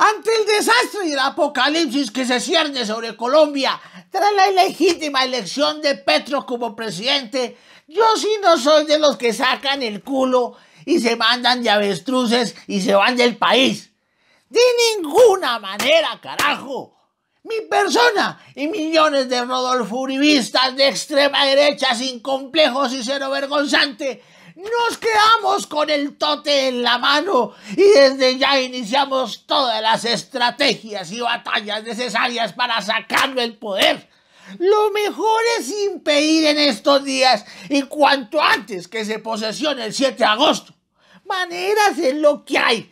Ante el desastre y el apocalipsis que se cierne sobre Colombia tras la ilegítima elección de Petro como presidente, yo sí no soy de los que sacan el culo y se mandan de avestruces y se van del país. De ninguna manera, carajo. Mi persona y millones de Rodolfo de extrema derecha sin complejos y cero vergonzante nos quedamos con el tote en la mano y desde ya iniciamos todas las estrategias y batallas necesarias para sacarlo el poder. Lo mejor es impedir en estos días y cuanto antes que se posesione el 7 de agosto. Maneras en lo que hay.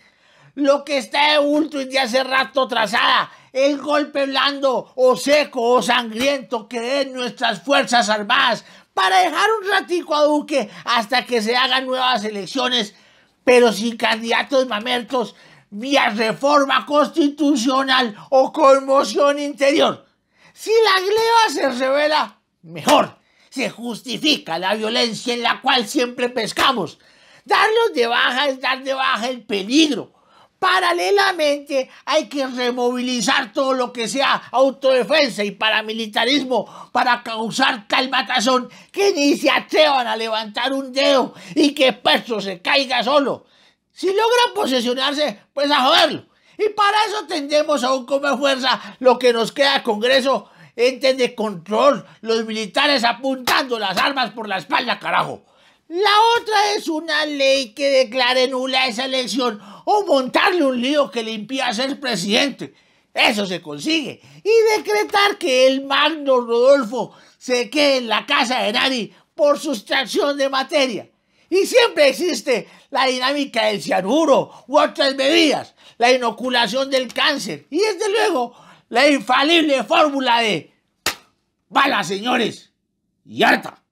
Lo que está de último y de hace rato trazada el golpe blando o seco o sangriento que den nuestras fuerzas armadas para dejar un ratico a Duque hasta que se hagan nuevas elecciones, pero sin candidatos mamertos, vía reforma constitucional o conmoción interior. Si la gleba se revela, mejor. Se justifica la violencia en la cual siempre pescamos. Darlos de baja es dar de baja el peligro, Paralelamente, hay que removilizar todo lo que sea autodefensa y paramilitarismo para causar tal matazón que ni se atrevan a levantar un dedo y que Perso se caiga solo. Si logran posesionarse, pues a joderlo. Y para eso tendemos aún como fuerza lo que nos queda Congreso, entes de control, los militares apuntando las armas por la espalda, carajo. La otra es una ley que declare nula esa elección o montarle un lío que le impida ser presidente. Eso se consigue. Y decretar que el magno Rodolfo se quede en la casa de nadie por sustracción de materia. Y siempre existe la dinámica del cianuro u otras medidas la inoculación del cáncer y desde luego la infalible fórmula de bala señores, y harta.